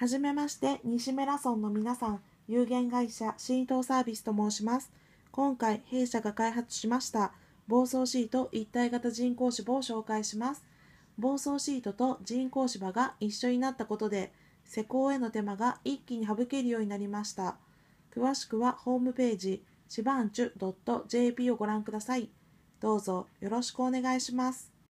はじめまして、西メラソンの皆さん、有限会社新ーサービスと申します。今回、弊社が開発しました、暴走シート一体型人工芝を紹介します。暴走シートと人工芝が一緒になったことで、施工への手間が一気に省けるようになりました。詳しくはホームページ、シバンチュ .jp をご覧ください。どうぞよろしくお願いします。